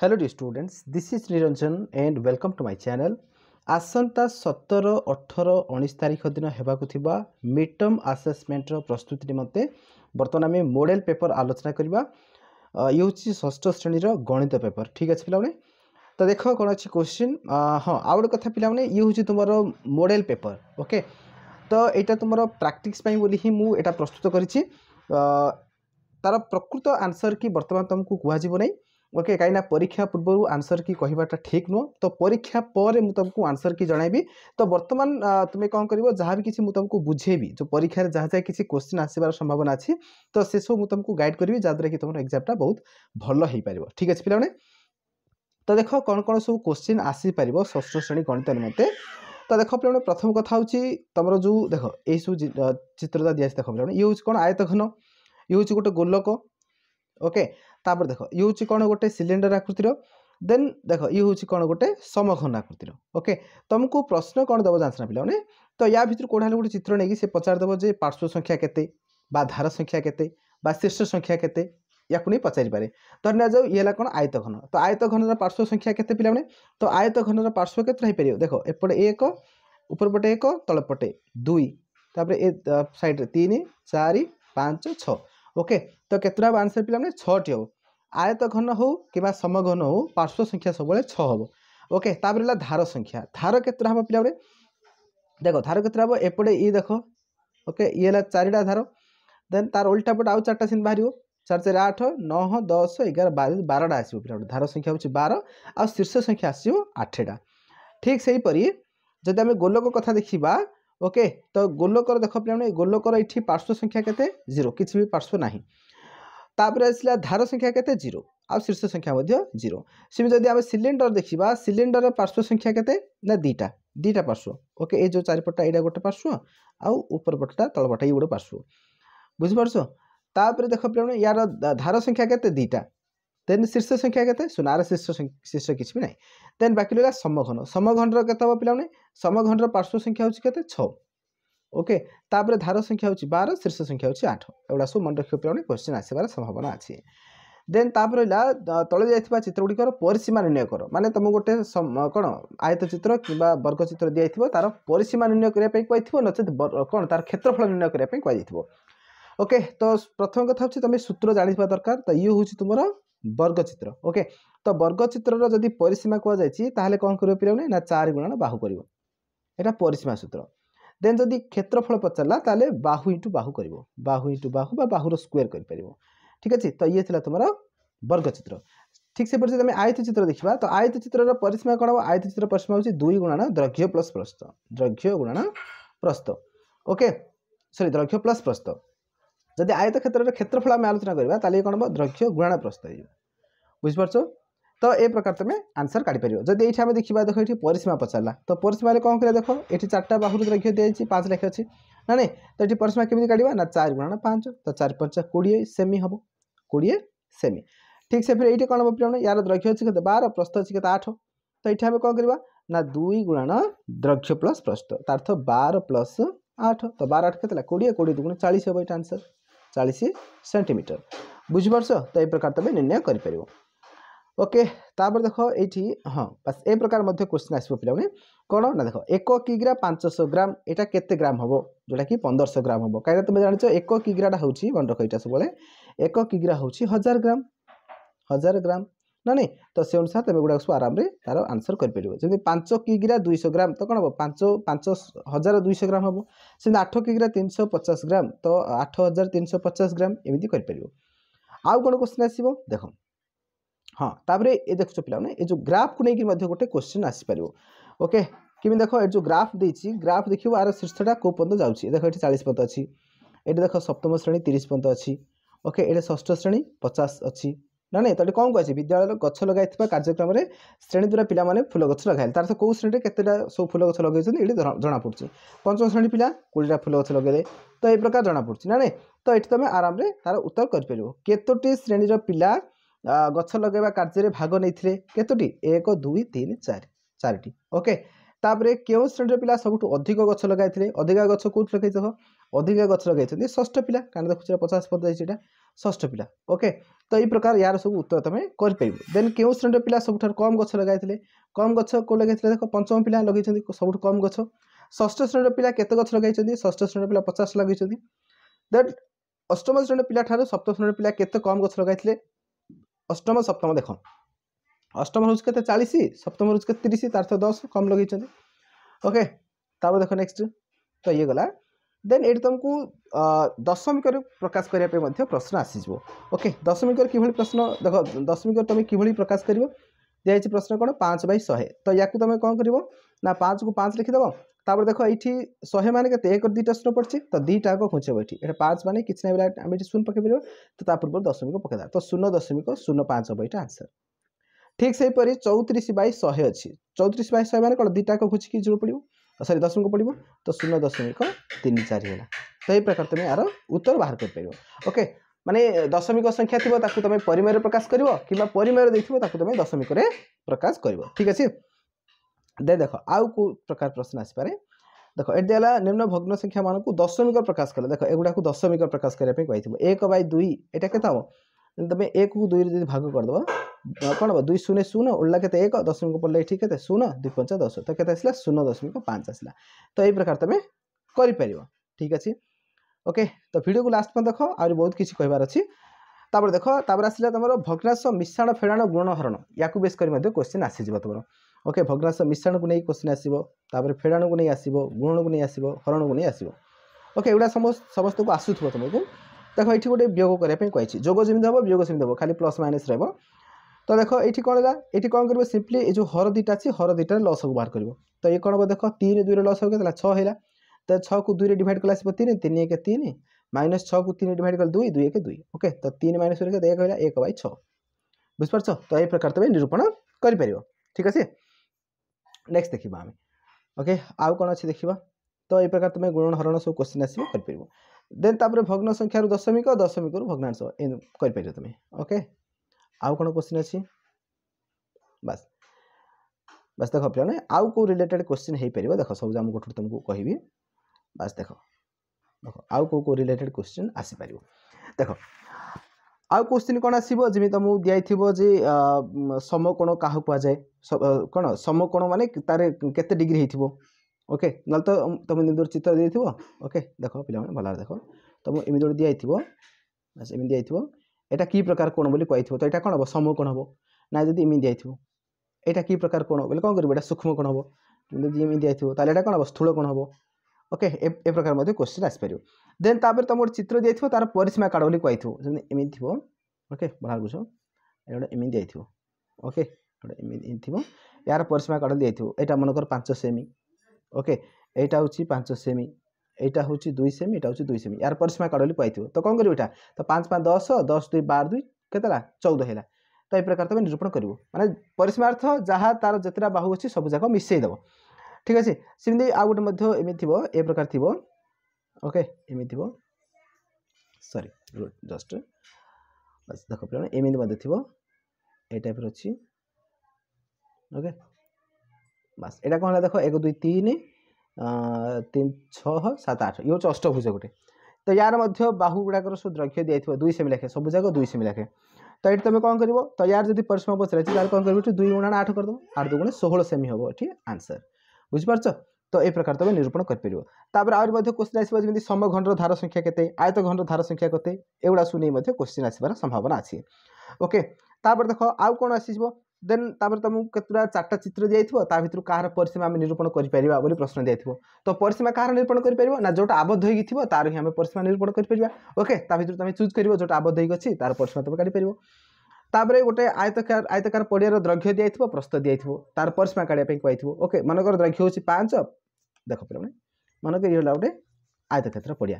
hello the students this is Niranjan and welcome to my channel আসন্তা সতর অঠর উনিশ তারিখ দিন হওয়া মিড টর্ম আসেসমেন্টর প্রস্তুতি নিমন্তে বর্তমানে আমি মোডেল পেপর আলোচনা করা ইয়ে হচ্ছে ষষ্ঠ শ্রেণীর গণিত পেপর ঠিক আছে পিলামানে তো দেখ কোণ অনেক কোশ্চিন হ্যাঁ আউ গোটে কথা পিলামানে ইয়ে হচ্ছে তোমার মোডেল পেপর ওকে তো এইটা তোমার প্রাকটিস পাই বলি হি মু এটা প্রস্তুত করেছি তার প্রকৃত আনসর কি বর্তমান তোমাকে কুহযিব নাই ଓକେ କାହିଁକିନା ପରୀକ୍ଷା ପୂର୍ବରୁ ଆନ୍ସର୍ କି କହିବାଟା ଠିକ୍ ନୁହଁ ତ ପରୀକ୍ଷା ପରେ ମୁଁ ତୁମକୁ ଆନ୍ସର୍ କି ଜଣାଇବି ତ ବର୍ତ୍ତମାନ ତୁମେ କ'ଣ କରିବ ଯାହା ବି କିଛି ମୁଁ ତୁମକୁ ବୁଝେଇବି ଯେଉଁ ପରୀକ୍ଷାରେ ଯାହା ଯାହା କିଛି କୋଶ୍ଚିନ୍ ଆସିବାର ସମ୍ଭାବନା ଅଛି ତ ସେସବୁ ମୁଁ ତୁମକୁ ଗାଇଡ଼ କରିବି ଯାହାଦ୍ୱାରା କି ତୁମର ଏକ୍ଜାମ୍ଟା ବହୁତ ଭଲ ହୋଇପାରିବ ଠିକ୍ ଅଛି ପିଲାମାନେ ତ ଦେଖ କ'ଣ କ'ଣ ସବୁ କୋଶ୍ଚିନ୍ ଆସିପାରିବ ଷଷ୍ଠ ଶ୍ରେଣୀ ଗଣିତ ନିମନ୍ତେ ତ ଦେଖ ପିଲାମାନେ ପ୍ରଥମ କଥା ହେଉଛି ତୁମର ଯେଉଁ ଦେଖ ଏଇସବୁ ଚିତ୍ରତା ଦିଆଯାଇଛି ଦେଖ ପିଲାମାନେ ଇଏ ହେଉଛି କ'ଣ ଆୟତଘନ ଇଏ ହେଉଛି ଗୋଟେ ଗୋଲକ ଓକେ ତାପରେ ଦେଖ ଇଏ ହେଉଛି କ'ଣ ଗୋଟେ ସିଲିଣ୍ଡର ଆକୃତିର ଦେନ୍ ଦେଖ ଇଏ ହେଉଛି କ'ଣ ଗୋଟେ ସମଘନ ଆକୃତିର ଓକେ ତୁମକୁ ପ୍ରଶ୍ନ କ'ଣ ଦେବ ଜାଣିଛ ନା ପିଲାମାନେ ତ ୟା ଭିତରୁ କେଉଁଟା ହେଲେ ଗୋଟେ ଚିତ୍ର ନେଇକି ସେ ପଚାରିଦେବ ଯେ ପାର୍ଶ୍ୱ ସଂଖ୍ୟା କେତେ ବା ଧାର ସଂଖ୍ୟା କେତେ ବା ଶୀର୍ଷ ସଂଖ୍ୟା କେତେ ୟାକୁ ନେଇ ପଚାରିପାରେ ଧରି ନିଆଯାଉ ଇଏ ହେଲା କ'ଣ ଆୟତ ଘନ ତ ଆୟତ ଘନର ପାର୍ଶ୍ୱ ସଂଖ୍ୟା କେତେ ପିଲାମାନେ ତ ଆୟତ ଘନର ପାର୍ଶ୍ୱ କେତେ ହେଇପାରିବ ଦେଖ ଏପଟେ ଏକ ଉପରପଟେ ଏକ ତଳପଟେ ଦୁଇ ତାପରେ ଏ ସାଇଡ଼୍ରେ ତିନି ଚାରି ପାଞ୍ଚ ଛଅ ઓકે તો કેતોટા આન્સર ପିଲାମାନେ 6ଟି ହେବ ଆୟତ ଘନ ହେଉ କିମ୍ବା ସମଘନ ହେଉ ପାର୍ଶ୍ୱ ସଂଖ୍ୟା ସବୁବେଳେ ଛଅ ହେବ ଓକେ ତାପରେ ହେଲା ଧାର ସଂଖ୍ୟା ଧାର କେତେଟା ହେବ ପିଲାମାନେ ଦେଖ ଧାର କେତେଟା ହେବ ଏପଟେ ଇ ଦେଖ ଓକେ ଇଏ ହେଲା ଚାରିଟା ଧାର ଦେନ୍ ତାର ଓଲ୍ଟା ପଟେ ଆଉ ଚାରିଟା ସିନ୍ ବାହାରିବ ଚାରି ଚାରି ଆଠ ନଅ ଦଶ ଏଗାର ବାର ବାରଟା ଆସିବ ପିଲାମାନେ ଧାର ସଂଖ୍ୟା ହେଉଛି ବାର ଆଉ ଶୀର୍ଷ ସଂଖ୍ୟା ଆସିବ ଆଠଟା ଠିକ୍ ସେହିପରି ଯଦି ଆମେ ଗୋଲକ କଥା ଦେଖିବା ওকে ତ ଗୋଲକର ଦେଖ ପିଲାମାନେ ଗୋଲକର ଏଠି ପାର୍ଶ୍ୱ ସଂଖ୍ୟା କେତେ ଜିରୋ କିଛି ବି ପାର୍ଶ୍ୱ ନାହିଁ ତାପରେ ଆସିଲା ଧାର ସଂଖ୍ୟା କେତେ ଜିରୋ ଆଉ ଶୀର୍ଷ ସଂଖ୍ୟା ମଧ୍ୟ ଜିରୋ ସେମିତି ଯଦି ଆମେ ସିଲିଣ୍ଡର ଦେଖିବା ସିଲିଣ୍ଡରର ପାର୍ଶ୍ୱ ସଂଖ୍ୟା କେତେ ନା ଦୁଇଟା ଦୁଇଟା ପାର୍ଶ୍ୱ ଓକେ ଏଇ ଯେଉଁ ଚାରିପଟଟା ଏଇଟା ଗୋଟେ ପାର୍ଶ୍ୱ ଆଉ ଉପର ପଟଟା ତଳପଟା ଏଇ ଗୋଟେ ପାର୍ଶ୍ୱ ବୁଝିପାରୁଛ ତାପରେ ଦେଖ ପିଲାମାନେ ୟାର ଧାର ସଂଖ୍ୟା କେତେ ଦୁଇଟା ଦେନ୍ ଶୀର୍ଷ ସଂଖ୍ୟା କେତେ ଶୂନ ଆର ଶୀର୍ଷ ଶୀର୍ଷ କିଛି ବି ନାହିଁ ଦେନ୍ ବାକି ରହିଲା ସମଘନ ସମଘନର କେତେ ହେବ ପିଲାମାନେ ସମଘନର ପାର୍ଶ୍ୱ ସଂଖ୍ୟା ହେଉଛି କେତେ ଛଅ ଓକେ ତାପରେ ଧାର ସଂଖ୍ୟା ହେଉଛି ବାର ଶୀର୍ଷ ସଂଖ୍ୟା ହେଉଛି ଆଠ ଏଗୁଡ଼ା ସବୁ ମନେ ରଖିବା ପାଇଁ କ୍ୱେଶ୍ଚିନ୍ ଆସିବାର ସମ୍ଭାବନା ଅଛି ଦେନ୍ ତାପରେ ରହିଲା ତଳେ ଯାଇଥିବା ଚିତ୍ରଗୁଡ଼ିକର ପରିସୀମା ନିର୍ଣ୍ଣୟ କର ମାନେ ତୁମକୁ ଗୋଟେ କ'ଣ ଆୟତ ଚିତ୍ର କିମ୍ବା ବର୍ଗ ଚିତ୍ର ଦିଆଯାଇଥିବ ତା'ର ପରିସୀମା ନିର୍ଣ୍ଣୟ କରିବା ପାଇଁ କୁହାଯାଇଥିବ ନଚେତ କ'ଣ ତା'ର କ୍ଷେତ୍ରଫଳ ନିର୍ଣ୍ଣୟ କରିବା ପାଇଁ କୁହାଯାଇଥିବ ଓକେ ତ ପ୍ରଥମ କଥା ହେଉଛି ତୁମେ ସୂତ୍ର ଜାଣିଥିବା ଦରକାର ତ ଇଏ ହେଉଛି ତୁମର ବର୍ଗ ଚିତ୍ର ଓକେ ତ ବର୍ଗ ଚିତ୍ରର ଯଦି ପରିସୀମା କୁହାଯାଇଛି ତାହେଲେ କ'ଣ କରିବ ପିଲାମାନେ ନା ଚାରି ଗୁଣ ବାହୁ କରିବ ଏଇଟା ପରିସୀମା ସୂତ୍ର দেন যদি ক্ষেত্রফল পচলা তালে বাহু ইনটু বাহু করিব বাহু ইনটু বাহু বা বাহুৰ স্কোৱেৰ কৰি পৰিব ঠিক আছে তই এছিল তমৰ বৰ্গচিত্ৰ ঠিক সে পৰি তুমি আয়তচিত্ৰ দেখিবা ত আয়তচিত্ৰৰ পৰিষ্মা কৰা আয়তচিত্ৰৰ পৰিষ্মা হচি 2 গুণা দ্ৰঘ্য প্লাস প্রস্থ দ্ৰঘ্য গুণা প্রস্থ ওকে সৰি দ্ৰঘ্য প্লাস প্রস্থ যদি আয়তক্ষেত্ৰৰ ক্ষেত্রফল ম আলোচনা কৰিব তালে কোন দ্ৰঘ্য গুণা প্রস্থ হয় বুজি পৰছ ତ ଏ ପ୍ରକାର ତୁମେ ଆନ୍ସର୍ କାଢ଼ିପାରିବ ଯଦି ଏଇଠି ଆମେ ଦେଖିବା ଦେଖ ଏଠି ପରିସୀମା ପଚାରିଲା ତ ପରିସୀମାରେ କ'ଣ କରିବା ଦେଖ ଏଠି ଚାରିଟା ବାହୁରୁ ଦୈର୍ଘ୍ୟ ଦିଆଯାଇଛି ପାଞ୍ଚ ଲେଖା ଅଛି ନା ନାଇଁ ତ ଏଠି ପରିସୀମା କେମିତି କାଢ଼ିବା ନା ଚାରି ଗୁଣ ପାଞ୍ଚ ତ ଚାରି ପାଞ୍ଚ କୋଡ଼ିଏ ସେମି ହେବ କୋଡ଼ିଏ ସେମି ଠିକ୍ ସେଫରେ ଏଇଠି କ'ଣ ହେବ ପିଲାମାନେ ୟାର ଦ୍ରକ୍ଷ ଅଛି କେତେ ବାର ପ୍ରସ୍ତ ଅଛି କେତେ ଆଠ ତ ଏଇଠି ଆମେ କ'ଣ କରିବା ନା ଦୁଇ ଗୁଣାଣ ଦ୍ରକ୍ଷ ପ୍ଲସ୍ ପ୍ରସ୍ତ ତା ଅର୍ଥ ବାର ପ୍ଲସ୍ ଆଠ ତ ବାର ଆଠ କେତେ ହେଲା କୋଡ଼ିଏ କୋଡ଼ିଏ ଦୁଗୁଣ ଚାଳିଶ ହେବ ଏଇଟା ଆନ୍ସର୍ ଚାଳିଶ ସେଣ୍ଟିମିଟର ବୁଝିପାରୁଛ ତ ଏଇ ପ୍ରକାର ତୁମେ ନିର୍ଣ୍ଣୟ କରିପାରିବ ଓକେ ତାପରେ ଦେଖ ଏଇଠି ହଁ ବାସ୍ ଏ ପ୍ରକାର ମଧ୍ୟ କୋଶ୍ଚିନ୍ ଆସିବ ପିଲାମାନେ କ'ଣ ନା ଦେଖ ଏକ କିଗ୍ରା ପାଞ୍ଚଶହ ଗ୍ରାମ ଏଇଟା କେତେ ଗ୍ରାମ ହେବ ଯେଉଁଟାକି ପନ୍ଦରଶହ ଗ୍ରାମ ହେବ କାହିଁକିନା ତୁମେ ଜାଣିଛ ଏକ କିଗ୍ରାଟା ହେଉଛି ମନେ ରଖ ଏଇଟା ସବୁବେଳେ ଏକ କିଗ୍ରା ହେଉଛି ହଜାର ଗ୍ରାମ ହଜାର ଗ୍ରାମ ନା ନାଇଁ ତ ସେ ଅନୁସାରେ ତୁମେ ଗୁଡ଼ାକ ସବୁ ଆରାମରେ ତା'ର ଆନ୍ସର୍ କରିପାରିବ ଯେମିତି ପାଞ୍ଚ କିଗ୍ରା ଦୁଇଶହ ଗ୍ରାମ ତ କ'ଣ ହେବ ପାଞ୍ଚ ପାଞ୍ଚ ହଜାର ଦୁଇଶହ ଗ୍ରାମ ହେବ ସେମିତି ଆଠ କିଗ୍ରା ତିନିଶହ ପଚାଶ ଗ୍ରାମ ତ ଆଠ ହଜାର ତିନିଶହ ପଚାଶ ଗ୍ରାମ ଏମିତି କରିପାରିବ ଆଉ କ'ଣ କୋଶ୍ଚିନ୍ ଆସିବ ଦେଖ ହଁ ତାପରେ ଏ ଦେଖୁଛ ପିଲାମାନେ ଏ ଯେଉଁ ଗ୍ରାଫ୍କୁ ନେଇକି ମଧ୍ୟ ଗୋଟେ କୋଶ୍ଚିନ୍ ଆସିପାରିବ ଓକେ କେମିତି ଦେଖ ଏଠି ଯେଉଁ ଗ୍ରାଫ୍ ଦେଇଛି ଗ୍ରାଫ୍ ଦେଖିବ ଆର ଶୀର୍ଷଟା କେଉଁ ପର୍ଯ୍ୟନ୍ତ ଯାଉଛି ଦେଖ ଏଠି ଚାଳିଶ ପର୍ଯ୍ୟନ୍ତ ଅଛି ଏଠି ଦେଖ ସପ୍ତମ ଶ୍ରେଣୀ ତିରିଶ ପର୍ଯ୍ୟନ୍ତ ଅଛି ଓକେ ଏଠି ଷଷ୍ଠ ଶ୍ରେଣୀ ପଚାଶ ଅଛି ନା ନାଇଁ ତ ଏଠି କ'ଣ କୁହାଯାଇଛି ବିଦ୍ୟାଳୟର ଗଛ ଲଗାଇଥିବା କାର୍ଯ୍ୟକ୍ରମରେ ଶ୍ରେଣୀ ଦ୍ୱାରା ପିଲାମାନେ ଫୁଲ ଗଛ ଲଗାଇଲେ ତା'ର କେଉଁ ଶ୍ରେଣୀରେ କେତେଟା ସବୁ ଫୁଲ ଗଛ ଲଗାଇଛନ୍ତି ଏଠି ଜଣାପଡ଼ୁଛି ପଞ୍ଚମ ଶ୍ରେଣୀ ପିଲା କୋଡ଼ିଏଟା ଫୁଲ ଗଛ ଲଗାଇଲେ ତ ଏ ପ୍ରକାର ଜଣାପଡ଼ୁଛି ନା ନାଇଁ ତ ଏଠି ତୁମେ ଆରାମରେ ତା'ର ଉତ୍ତର କରିପାରିବ କେତୋଟି ଶ୍ରେଣୀର ପିଲା ଗଛ ଲଗାଇବା କାର୍ଯ୍ୟରେ ଭାଗ ନେଇଥିଲେ କେତୋଟି ଏକ ଦୁଇ ତିନି ଚାରି ଚାରିଟି ଓକେ ତାପରେ କେଉଁ ଶ୍ରେଣୀର ପିଲା ସବୁଠୁ ଅଧିକ ଗଛ ଲଗାଇଥିଲେ ଅଧିକା ଗଛ କେଉଁଠି ଲଗାଇଥିବ ଅଧିକା ଗଛ ଲଗାଇଛନ୍ତି ଷଷ୍ଠ ପିଲା କାରଣ ଦେଖୁଛ ପଚାଶ ପଦ ଯାଇଛି ଏଇଟା ଷଷ୍ଠ ପିଲା ଓକେ ତ ଏଇ ପ୍ରକାର ୟାର ସବୁ ଉତ୍ତର ତୁମେ କରିପାରିବ ଦେନ୍ କେଉଁ ଶ୍ରେଣୀର ପିଲା ସବୁଠାରୁ କମ୍ ଗଛ ଲଗାଇଥିଲେ କମ୍ ଗଛ କେଉଁ ଲଗାଇଥିଲେ ଦେଖ ପଞ୍ଚମ ପିଲା ଲଗାଇଛନ୍ତି ସବୁଠୁ କମ୍ ଗଛ ଷଷ୍ଠ ଶ୍ରେଣୀର ପିଲା କେତେ ଗଛ ଲଗାଇଛନ୍ତି ଷଷ୍ଠ ଶ୍ରେଣୀର ପିଲା ପଚାଶ ଲଗାଇଛନ୍ତି ଦେନ୍ ଅଷ୍ଟମ ଶ୍ରେଣୀର ପିଲାଠାରୁ ସପ୍ତମ ଶ୍ରେଣୀର ପିଲା କେତେ କମ୍ ଗଛ ଲଗାଇଥିଲେ অষ্টম সপ্তম দেখ অষ্টম রুজ কেতে চাশ সপ্তম রুজ কেতে তিরিশ তার সহ দশ কম লগাই ওকে তারপর দেখ নেক্সট তো ইয়ে গলা দেন এটি তুমি দশমিকরে প্রকাশ করা প্রশ্ন আসিযোগ ওকে দশমিকর কিভাবে প্রশ্ন দেখ দশমিকর তুমি কিভাবে প্রকাশ করব দিয়েছে প্রশ্ন কোণ পাঁচ বাই শহে তো ইয়াকে তুমি কম করব না পাঁচকু পাঁচ লিখিদেব तर देख ए सुन पर्डिन्छ त दुईटा खुचेबे पाँच माने कि शून् पके पार पूर्व दशमिक पका शून्य दशमिक शून्य पाँच हव या आन्सर ठिक सहीपरि चौतिस बय शे अझ चौतिस बय शिटाक खुच्छिक जो पढ्यो सरी दशमिक पढियो त शून्य दशमिक तिन चार होला तर उत्तर बाह्र ओके मे दशमिक संख्या थियो तपाईँ परिम प्रकाश कम्बा परिमै त्यो त दशमिक प्रकाश ठीक अहिले ଦେ ଦେଖ ଆଉ କେଉଁ ପ୍ରକାର ପ୍ରଶ୍ନ ଆସିପାରେ ଦେଖ ଏଠି ହେଲା ନିମ୍ନ ଭଗ୍ନ ସଂଖ୍ୟାମାନଙ୍କୁ ଦଶମିକ ପ୍ରକାଶ କଲେ ଦେଖ ଏଗୁଡ଼ାକୁ ଦଶମିକ ପ୍ରକାଶ କରିବା ପାଇଁ କହିଥିବ ଏକ ବାଇ ଦୁଇ ଏଇଟା କେତେ ହେବ ତୁମେ ଏକକୁ ଦୁଇରେ ଯଦି ଭାଗ କରିଦେବ କ'ଣ ହେବ ଦୁଇ ଶୂନ ଶୂନ ଉଡ଼ିଲା କେତେ ଏକ ଦଶମିକ ପଡ଼ିଲା ଏଠି କେତେ ଶୂନ ଦୁଇ ପଞ୍ଚ ଦଶ ତ କେତେ ଆସିଲା ଶୂନ ଦଶମିକ ପାଞ୍ଚ ଆସିଲା ତ ଏଇ ପ୍ରକାର ତୁମେ କରିପାରିବ ଠିକ୍ ଅଛି ଓକେ ତ ଭିଡ଼ିଓକୁ ଲାଷ୍ଟ ପାଇଁ ଦେଖ ଆହୁରି ବହୁତ କିଛି କହିବାର ଅଛି ତାପରେ ଦେଖ ତାପରେ ଆସିଲା ତୁମର ଭଗ୍ନାଶ ମିଶାଣ ଫେଡ଼ାଣ ଗୁଣହରଣ ୟାକୁ ବେସ୍ କରି ମଧ୍ୟ କୋଶ୍ଚିନ୍ ଆସିଯିବ ତୁମର ଓକେ ଭଗ୍ନାଂଶ ମିଶ୍ରଣକୁ ନେଇ କୋଶ୍ଚିନ୍ ଆସିବ ତାପରେ ଫେଡ଼ାଣକୁ ନେଇ ଆସିବ ଗୁଣକୁ ନେଇ ଆସିବ ହରଣକୁ ନେଇ ଆସିବ ଓକେ ଏଗୁଡ଼ା ସମସ୍ତଙ୍କୁ ଆସୁଥିବ ତୁମକୁ ଦେଖ ଏଠି ଗୋଟେ ବିୟୋଗ କରିବା ପାଇଁ କହିଛି ଯୋଗ ଯେମିତି ହେବ ବିୟୋଗ ସେମିତି ହେବ ଖାଲି ପ୍ଲସ୍ ମାଇନସ୍ ରହିବ ତ ଦେଖ ଏଠି କ'ଣ ହେଲା ଏଠି କ'ଣ କରିବ ସିମ୍ପଲି ଏ ଯେଉଁ ହର ଦୁଇଟା ଅଛି ହର ଦୁଇଟାରେ ଲସ୍ ସବୁ ବାହାର କରିବ ତ ଇଏ କ'ଣ ହେବ ଦେଖ ତିନି ଦୁଇରେ ଲସ୍ ହେବ କେତେଲା ଛଅ ହେଲା ତ ଛଅକୁ ଦୁଇରେ ଡିଭାଇଡ଼ କଲେ ଆସିବ ତିନି ତିନି ଏକ ତିନି ମାଇନସ୍ ଛଅକୁ ତିନି ଡିଭାଇଡ଼ କଲେ ଦୁଇ ଦୁଇ ଏକ ଦୁଇ ଓକେ ତ ତିନି ମାଇନସ୍ ଏକ ଏକ ହେଲା ଏକ ବାଇ ଛଅ ବୁଝିପାରୁଛ ତ ଏଇ ପ୍ରକାର ତୁମେ ନିରୂପଣ କରିପାରିବ ଠିକ୍ ଅଛି नेक्स्ट देखा आम ओके आउ कौन अच्छे देखा तो ये प्रकार तुम गुण हरण सब क्वेश्चन आसो कर देन भग्न संख्यार दशमिक दशमिक रू भग्नांश कर तुम ओके आउ कौन क्वेश्चन अच्छी बास बास देख पे आउ कौ रिलेटेड क्वेश्चन हो पार देख सब आम गोटे तुमको कह बास देख देख आउ कौ कौ रिलेटेड क्वेश्चन आसपार देख ଆଉ କୋଶ୍ଚିନ୍ କ'ଣ ଆସିବ ଯେମିତି ତୁମକୁ ଦିଆଯାଇଥିବ ଯେ ସମକୋଣ କାହାକୁ କୁହାଯାଏ କ'ଣ ସମକୋଣ ମାନେ ତାର କେତେ ଡିଗ୍ରୀ ହେଇଥିବ ଓକେ ନହେଲେ ତ ତୁମେ ଏମିତି ଗୋଟେ ଚିତ୍ର ଦେଇଥିବ ଓକେ ଦେଖ ପିଲାମାନେ ଭଲ ଭାବରେ ଦେଖ ତୁମକୁ ଏମିତି ଗୋଟେ ଦିଆହେଇଥିବ ବାସ୍ ଏମିତି ଦିଆହେଇଥିବ ଏଇଟା କି ପ୍ରକାର କୋଣ ବୋଲି କୁହାଇଥିବ ତ ଏଇଟା କ'ଣ ହେବ ସମକୋଣ ହେବ ନା ଯଦି ଏମିତି ଦିଆହେଇଥିବ ଏଇଟା କି ପ୍ରକାର କୋଣ ବୋଲି କ'ଣ କରିବ ଏଇଟା ସୂକ୍ଷ୍ମ କ'ଣ ହେବ ଯଦି ଏମିତି ଦିଆହେଇଥିବ ତାହେଲେ ଏଇଟା କ'ଣ ହେବ ସ୍ଥୂଳ କ'ଣ ହେବ ଓକେ ଏ ପ୍ରକାର ମଧ୍ୟ କ୍ୱେଶ୍ଚିନ୍ ଆସିପାରିବ ଦେନ୍ ତାପରେ ତୁମର ଚିତ୍ର ଦିଆଯାଇଥିବ ତା'ର ପରିସୀମା କାଢ଼ ବୋଲି କହିଥିବ ଯେମିତି ଏମିତି ଥିବ ଓକେ ବାହାର ବୁଝ ଏଇଟା ଗୋଟେ ଏମିତି ଯାଇଥିବ ଓକେ ଗୋଟେ ଏମିତି ଥିବ ଏହାର ପରିସୀମା କାଢ଼ ଦିଆଯାଇଥିବ ଏଇଟା ମନେକର ପାଞ୍ଚ ସେମି ଓକେ ଏଇଟା ହେଉଛି ପାଞ୍ଚ ସେମି এইটা হচ্ছে দুই সেমি এটা হচ্ছে দুই সেমি ইয়ার পরিসীমা কাড়লি পাইথিব তো কম করবি এটা তো পাঁচ পাঁচ দশ দশ দুই বার দুই কেতলা চৌদ হেলা তো এই প্রকার তুমি নিরূপণ করব মানে পরিসীমার্থ যা তার যেতটা বাহু অছি সবুযাক মিশাই দেব ঠিক ଅଛି ସେମିତି ଆଉ ଗୋଟେ ମଧ୍ୟ ଏମିତି ଥିବ ଏ ପ୍ରକାର ଥିବ ଓକେ ଏମିତି ଥିବ ସରି ଜଷ୍ଟ ବାସ୍ ଦେଖ ପିଲାମାନେ ଏମିତି ମଧ୍ୟ ଥିବ ଏ ଟାଇପ୍ର ଅଛି ଓକେ ବାସ୍ ଏଇଟା କ'ଣ ହେଲା ଦେଖ ଏକ ଦୁଇ ତିନି ତିନି ଛଅ ସାତ ଆଠ ଇଏ ହେଉଛି ଅଷ୍ଟଭୁଜ ଗୋଟେ ତ ୟାର ମଧ୍ୟ ବାହୁ ଗୁଡ଼ାକର ସବୁ ଦ୍ରକ୍ଷ ଦିଆଯାଇଥିବ ଦୁଇ ସେମି ଲେଖେ ସବୁ ଯାକ ଦୁଇ ସେମି ଲେଖେ ତ ଏଠି ତୁମେ କ'ଣ କରିବ ତ ୟାର ଯଦି ପରିଶ୍ରମ ପଚାରିଛି ତାହେଲେ କ'ଣ କରିବ ଏଠି ଦୁଇ ଗୁଣା ଆଠ କରିଦେବ ଆଠ ଦୁଇ ଗୁଣା ଷୋହଳ ସେମି ହେବ ଏଠି ଆନ୍ସର୍ বুঝিপারছ তো এই প্রকার তুমি নিরূপণ করিপার তাপরে আহরি মধ্যে কোশ্চিন আসবে যেমন সমঘণ্টর ধার সংখ্যা কেতে আয়ত ঘণ্টর ধার সংখ্যা কেতে এগুলা শুনে মধ্যে কোশ্চিন আসবার সম্ভাবনা আছে ওকে তাপরে দেখ আউ কোণ আসিব দেন তাপরে তুমি কতটা চারটা চিত্র দিয়েছিল তা ভিতর কাহার পরিসীমা আমি নিরূপণ করিপারিবা বলে প্রশ্ন দিয়েছিল তো পরিসীমা কাহার নিরূপণ করিপারিবা না যেটা আবদ্ধ হয়েকি থিব তার হি আমি পরিসীমা নিরূপণ করিপারিবা ওকে তা ভিতর তুমি চুজ করিব যেটা আবদ্ধ হয়েকি অছি তার পরিসীমা তুমি কাটিপারিব ତାପରେ ଗୋଟେ ଆୟତକାର ଆୟତକାର ପଡ଼ିଆର ଦ୍ରବ୍ୟ ଦିଆଯାଇଥିବ ପ୍ରସ୍ତ ଦିଆଯାଇଥିବ ତାର ପରିସୀମା କାଢ଼ିବା ପାଇଁ କୁହାଯାଇଥିବ ଓକେ ମନେକର ଦ୍ରବ୍ୟ ହେଉଛି ପାଞ୍ଚ ଦେଖ ପିଲାମାନେ ମନେକର ଇଏ ହେଲା ଗୋଟେ ଆୟତକ୍ଷେତ୍ର ପଡ଼ିଆ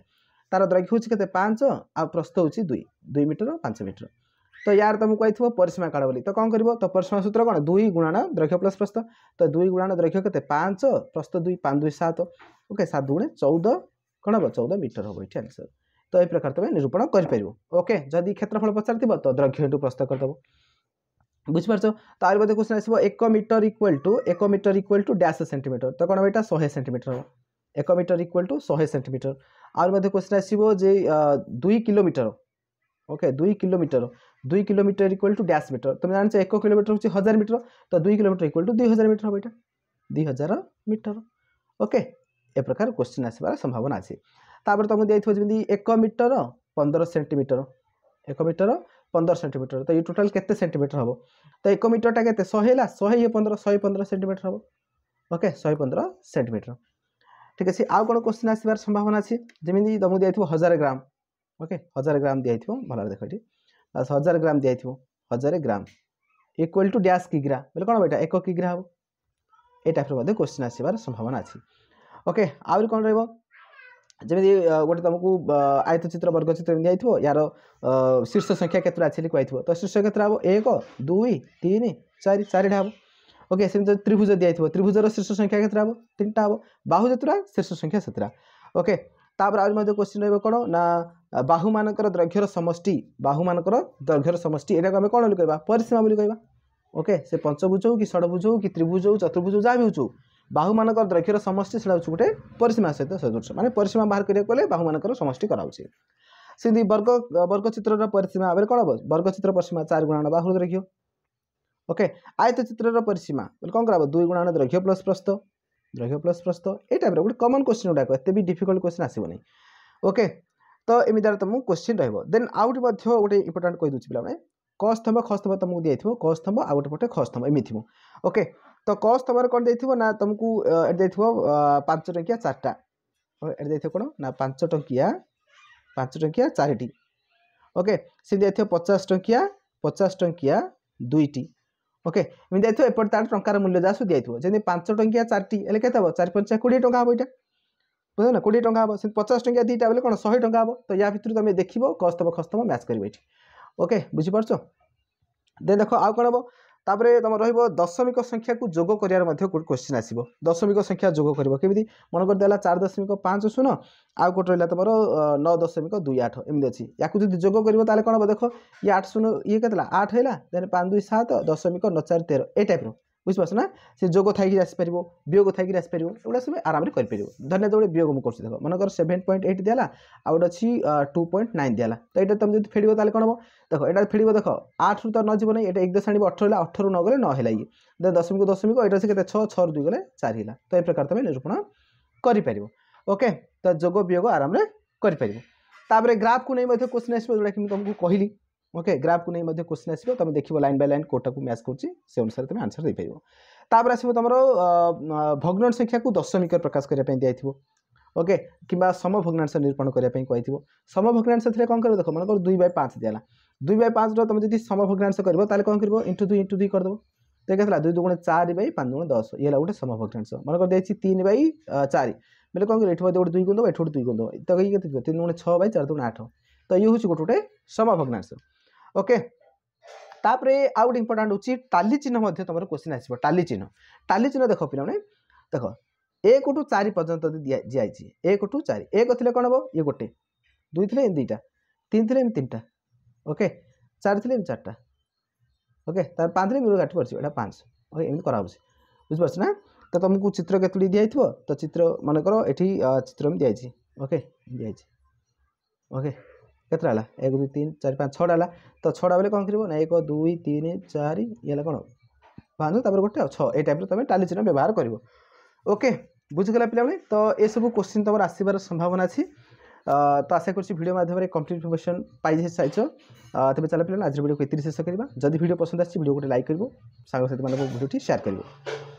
ତାର ଦ୍ରବ୍ୟ ହେଉଛି କେତେ ପାଞ୍ଚ ଆଉ ପ୍ରସ୍ତ ହେଉଛି ଦୁଇ ଦୁଇ ମିଟର ପାଞ୍ଚ ମିଟର ତ ୟାର ତୁମକୁ କହିଥିବ ପରିସୀମା କାଢ଼ ବୋଲି ତ କ'ଣ କରିବ ତ ପରିସୀମା ସୂତ୍ର କ'ଣ ଦୁଇ ଗୁଣାଣ ଦ୍ରୈକ୍ଷ ପ୍ଲସ୍ ପ୍ରସ୍ତ ତ ଦୁଇ ଗୁଣାଣ ଦ୍ରୈକ୍ଷ କେତେ ପାଞ୍ଚ ପ୍ରସ୍ତ ଦୁଇ ପାଞ୍ଚ ଦୁଇ ସାତ ଓକେ ସାତ ଗୁଣେ ଚଉଦ କ'ଣ ହେବ ଚଉଦ ମିଟର ହେବ ଏଠି ଆନ୍ସର୍ ତ ଏହି ପ୍ରକାର ତୁମେ ନିରୂପଣ କରିପାରିବ ଓକେ ଯଦି କ୍ଷେତ୍ରଫଳ ପଚାରିଥିବ ତ ଦ୍ରଘ୍ୟ ଏଠୁ ପ୍ରସ୍ତୁତ କରିଦେବ ବୁଝିପାରୁଛ ତାରି ବୋଧେ କୋଶ୍ଚିନ୍ ଆସିବ ଏକ ମିଟର ଇକ୍ୱାଲ୍ ଟୁ ଏକ metre equal to dash centimetre ତ କ'ଣ ଏଇଟା ଶହେ ସେଣ୍ଟିମିଟର ହେବ ଏକ ମିଟର ଇକ୍ୱାଲ୍ ଟୁ ଶହେ ସେଣ୍ଟିମିଟର ଆହୁରି ମଧ୍ୟ କୋଶ୍ଚିନ୍ ଆସିବ ଯେ ଦୁଇ କିଲୋମିଟର ଓକେ ଦୁଇ କିଲୋମିଟର ଦୁଇ kilometre equal to dash metre ତୁମେ ଜାଣିଛ ଏକ କିଲୋମିଟର ହେଉଛି ହଜାର ମିଟର ତ ଦୁଇ କିଲୋମିଟର ଇକ୍ୱାଲ୍ ଟୁ ଦୁଇ ହଜାର ମିଟର ହେବ ଏଇଟା ଦୁଇ ହଜାର ମିଟର ଓକେ ଏ ପ୍ରକାର କୋଶ୍ଚିନ୍ ଆସିବାର ସମ୍ଭାବନା ଅଛି ତାପରେ ତୁମକୁ ଦିଆଯାଇଥିବ ଯେମିତି ଏକ ମିଟର ପନ୍ଦର ସେଣ୍ଟିମିଟର ଏକ ମିଟର ପନ୍ଦର ସେଣ୍ଟିମିଟର ତ ଏଇ ଟୋଟାଲ୍ କେତେ ସେଣ୍ଟିମିଟର ହେବ ତ ଏକ ମିଟରଟା କେତେ ଶହେ ହେଲା ଶହେ ଇଏ ପନ୍ଦର ଶହେ ପନ୍ଦର ସେଣ୍ଟିମିଟର ହେବ ଓକେ ଶହେ ପନ୍ଦର ସେଣ୍ଟିମିଟର ଠିକ୍ ଅଛି ଆଉ କ'ଣ କୋଶ୍ଚିନ୍ ଆସିବାର ସମ୍ଭାବନା ଅଛି ଯେମିତି ତୁମକୁ ଦିଆଯାଇଥିବ ହଜାର ଗ୍ରାମ ଓକେ ହଜାର ଗ୍ରାମ ଦିଆଯାଇଥିବ ଭଲରେ ଦେଖ ଏଠି ହଜାର ଗ୍ରାମ ଦିଆଯାଇଥିବ ହଜାର ଗ୍ରାମ ଇକ୍ୱାଲ୍ ଟୁ ଡ୍ୟାସ୍ କିଗ୍ରା ବୋଲେ କ'ଣ ଏଇଟା ଏକ କିଗ୍ରା ହେବ ଏଇ ଟାଇପ୍ର ମଧ୍ୟ କୋଶ୍ଚିନ୍ ଆସିବାର ସମ୍ଭାବନା ଅଛି ଓକେ ଆହୁରି କ'ଣ ରହିବ जे गए त मुमु आयत चित्र वर्गचित दिइथ्यो या शीर्षसङ्ख्या केतटा अहिले कु शीर्ष केत्र एक दुई तिन चार चारिटा हे ओके त्रिभुज दिइथ्यो त्रिभुज र शीर्षसङ्ख्या के हो तिनटा हे बाहुत शीर्षसङ्ख्या सतरा आउने ना रहेछ क बाहुनको द्रैघर समष्टि बाहुनको दैघर समष्टि या कि परिसीमा पञ्चभुज कि षडभुज हौ कि त्रिभुज चतुर्भुज जा बाहुमानक म द्रघ्यर समष्टिस गएर परिसीमा सहित सदुश मैले परिसीमा बाह्र गाह्रो बाहु म समष्टि गराउँछ वर्गचित र चित्र परिसीमा चार गुणाण बाहुल द्रव्य ओके आयत चित्र र परिसीमा कुई गुणाण द्रव्य प्लस प्रस्त द्रै प्लस प्रस्त ए टाइप र गए कमन क्वेसन गुडाको एक्ति डिफिकल्ट क्वेसन आसन ओके तोसिन रहे देन आउटी गए इम्पोर्टान्टी पहिला म क स्तम्भ खस्तम्भ तम दिइथ्यो क स्तम्भ आउँछ पटक खस्तम्भ एमिथ ओके ତ କସ୍ ତୁମର କ'ଣ ଦେଇଥିବ ନା ତୁମକୁ ଏଠି ଦେଇଥିବ ପାଞ୍ଚ ଟଙ୍କିଆ ଚାରିଟା ଏଠି ଦେଇଥିବ କ'ଣ ନା ପାଞ୍ଚ ଟଙ୍କିଆ ପାଞ୍ଚ ଟଙ୍କିଆ ଚାରିଟି ଓକେ ସେ ଦେଇଥିବ ପଚାଶ ଟଙ୍କିଆ ପଚାଶ ଟଙ୍କିଆ ଦୁଇଟି ଓକେ ଏମିତି ଦେଇଥିବ ଏପଟେ ତା'ର ଟଙ୍କାର ମୂଲ୍ୟ ଯାହା ସବୁ ଦିଆଯାଇଥିବ ଯେମିତି ପାଞ୍ଚ ଟଙ୍କିଆ ଚାରିଟି ହେଲେ କେତେ ହେବ ଚାରି ପଞ୍ଚା କୋଡ଼ିଏ ଟଙ୍କା ହେବ ଏଇଟା ବୁଝିଲ ନା କୋଡ଼ିଏ ଟଙ୍କା ହେବ ସେମିତି ପଚାଶ ଟଙ୍କିଆ ଦୁଇଟା ବେଲେ କ'ଣ ଶହେ ଟଙ୍କା ହେବ ତ ୟା ଭିତରୁ ତୁମେ ଦେଖିବ କସ୍ତବ ଖସ୍ତବ ମ୍ୟାଚ୍ କରିବ ଏଇଠି ଓକେ ବୁଝିପାରୁଛ ଦେ ଦେଖ ଆଉ କ'ଣ ହେବ তাপরে তোমার রহব দশমিক সংখ্যাকে যোগ করার মধ্যে গোটে কোশ্চিন আসব দশমিক সংখ্যা যোগ করব কেমি মনে করেদেলা চার দশমিক পাঁচ শূন্য আউ গোটে রহলা তোমার ন দশমিক দুই আঠ এমনি অছি ইয়াকে যদি যোগ করব তাহলে কোণ হব দেখ ইয়ে আট শূন্য ইয়ে কেতলা আট হইলা দেন পাঁচ দুই সাত দশমিক ন চারি তের এই টাইপ্র ବୁଝିପାରୁଛ ନା ସେ ଯୋଗ ଥାଇକି ଆସିପାରିବ ବିୟୋଗ ଥାଇକି ଆସିପାରିବ ଏଗୁଡ଼ା ସବୁ ଆରାମରେ କରିପାରିବ ଧରିନିଆ ଯେତେବେଳେ ବିୟୋଗ ମୁଁ କରୁଛି ଦେଖ ମନେକର ସେଭେନ୍ ପଏଣ୍ଟ ଏଇଟ୍ ଦିଆଲା ଆଉ ଗୋଟେ ଅଛି ଟୁ ପଏଣ୍ଟ ନାଇନ୍ ଦିଆଲା ତ ଏଇଟା ତୁମେ ଯଦି ଫେଡ଼ିବ ତାହେଲେ କ'ଣ ହେବ ଦେଖ ଏଇଟା ଫେଡ଼ିବ ଦେଖ ଆଠରୁ ତ ନ ଯିବ ନାହିଁ ଏଇଟା ଏକ ଦଶ ଆଣିବ ଅଠର ହେଲା ଅଠରରୁ ନ ଗଲେ ନ ହେଲା ଇଏ ତ ଦଶମିକୁ ଦଶମିକୁ ଏଇଟା ଅଛି କେତେ ଛଅ ଛଅରୁ ଦୁଇ ଗଲେ ଚାରି ହେଲା ତ ଏ ପ୍ରକାର ତୁମେ ନିରୂପଣ କରିପାରିବ ଓକେ ତ ଯୋଗ ବିୟୋଗ ଆରାମରେ କରିପାରିବ ତାପରେ ଗ୍ରାଫ୍କୁ ନେଇ ମଧ୍ୟ କୋଶ୍ଚିନ୍ ଆସିବ ଯେଉଁଟାକି ମୁଁ ତୁମକୁ କହିଲି ଓକେ ଗ୍ରାଫ୍କୁ ନେଇ ମଧ୍ୟ କୋଶ୍ଚିନ୍ ଆସିବ ତୁମେ ଦେଖିବ ଲାଇନ୍ ବାଇ ଲାଇନ୍ କେଉଁଟାକୁ ମ୍ୟାଚ୍ କରୁଛି ସେ ଅନୁସାରେ ତୁମେ ଆନ୍ସର୍ ଦେଇପାରିବ ତାପରେ ଆସିବ ତୁମର ଭଗ୍ନାଂଶ ସଂଖ୍ୟାକୁ ଦଶମିକରେ ପ୍ରକାଶ କରିବା ପାଇଁ ଦିଆଯାଇଥିବ ଓକେ କିମ୍ବା ସମଭଗ୍ନାଂଶ ନିରୂପଣ କରିବା ପାଇଁ କହିଥିବ ସମଭଗ୍ନାଂଶରେ କ'ଣ କରିବ ଦେଖ ମନେକର ଦୁଇ ବାଇ ପାଞ୍ଚ ଦିଆଲା ଦୁଇ ବାଇ ପାଞ୍ଚର ତୁମେ ଯଦି ସମଭଗ୍ନାଂଶ କରିବ ତାହେଲେ କ'ଣ କରିବ ଇଣ୍ଟୁ ଦୁଇ ଇଣ୍ଟୁ ଦୁଇ କରିଦେବ ତ କେତେ ହେଲା ଦୁଇ ଦୁଗୁଣ ଚାରି ବାଇ ପାଞ୍ଚ ଗୁଣ ଦଶ ଇଏ ହେଲା ଗୋଟେ ସମଭଗ୍ନାଂଶ ମନେକର ଦେଇଛି ତିନି ବାଇ ଚାରି ବୋଲେ କ'ଣ କରିବ ଏଠି ମଧ୍ୟ ଗୋଟେ ଦୁଇ ଗୁଣ ଦେବ ଏଠି ଗୋଟେ ଦୁଇ ଗୁଣ ଦେବ ତ କେତେ ଯିବ ତିନି ଗୁଣ ଛଅ ବାଇ ଚାରି ଦୁଗୁଣ ଆଠ ତ ଇଏ ହେଉଛି ଗୋଟେ ଗୋଟେ ସମଭଗ୍ନାଂଶ ଓକେ ତାପରେ ଆଉ ଗୋଟେ ଇମ୍ପୋର୍ଟାଣ୍ଟ ହେଉଛି ଟାଲି ଚିହ୍ନ ମଧ୍ୟ ତୁମର କୋଶ୍ଚିନ୍ ଆସିବ ଟାଲି ଚିହ୍ନ ଟାଲି ଚିହ୍ନ ଦେଖ ପିଲାମାନେ ଦେଖ ଏକଠୁ ଚାରି ପର୍ଯ୍ୟନ୍ତ ଦିଆଯାଇଛି ଏକଠୁ ଚାରି ଏକ ଥିଲେ କ'ଣ ହେବ ଇଏ ଗୋଟେ ଦୁଇ ଥିଲେ ଏମିତି ଦୁଇଟା ତିନି ଥିଲେ ଏମିତି ତିନିଟା ଓକେ ଚାରି ଥିଲେ ଏମିତି ଚାରିଟା ଓକେ ତାର ପାଞ୍ଚ ଥିଲେ ମିରୁ କାଠି ପଡ଼ିଛି ଏଇଟା ପାଞ୍ଚ ଓକେ ଏମିତି କରାହେଉଛି ବୁଝିପାରୁଛ ନା ତ ତୁମକୁ ଚିତ୍ର କେତୋଟି ଦିଆଯାଇଥିବ ତ ଚିତ୍ର ମନେକର ଏଠି ଚିତ୍ର ଦିଆଯାଇଛି ଓକେ ଦିଆଯାଇଛି ଓକେ କେତେ ହେଲା ଏକ ଦୁଇ ତିନି ଚାରି ପାଞ୍ଚ ଛଅଟା ହେଲା ତ ଛଅଟା ବେଲେ କ'ଣ କରିବ ନା ଏକ ଦୁଇ ତିନି ଚାରି ଇଏ ହେଲା କ'ଣ ପାଞ୍ଚ ତାପରେ ଗୋଟେ ଆଉ ଛଅ ଏଇ ଟାଇପ୍ର ତୁମେ ଟାଲି ଚିହ୍ନ ବ୍ୟବହାର କରିବ ଓକେ ବୁଝିଗଲା ପିଲାବେଳେ ତ ଏସବୁ କୋଶ୍ଚିନ୍ ତୁମର ଆସିବାର ସମ୍ଭାବନା ଅଛି তো আশা করছি ভিডিও মাধ্যমে কমপ্লিট ইনফরমেশন পাই যে চাইছ তবে চলো পিলা আজকের ভিডিওকে এতে শেষ করা যদি ভিডিও পছন্দ আসছে ভিডিও গোটে লাইক করব সাংসাথী মানুষ ভিডিওটি সেয়ার করব